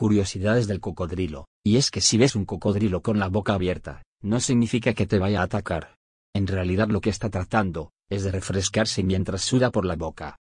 Curiosidades del cocodrilo, y es que si ves un cocodrilo con la boca abierta, no significa que te vaya a atacar. En realidad lo que está tratando, es de refrescarse mientras suda por la boca.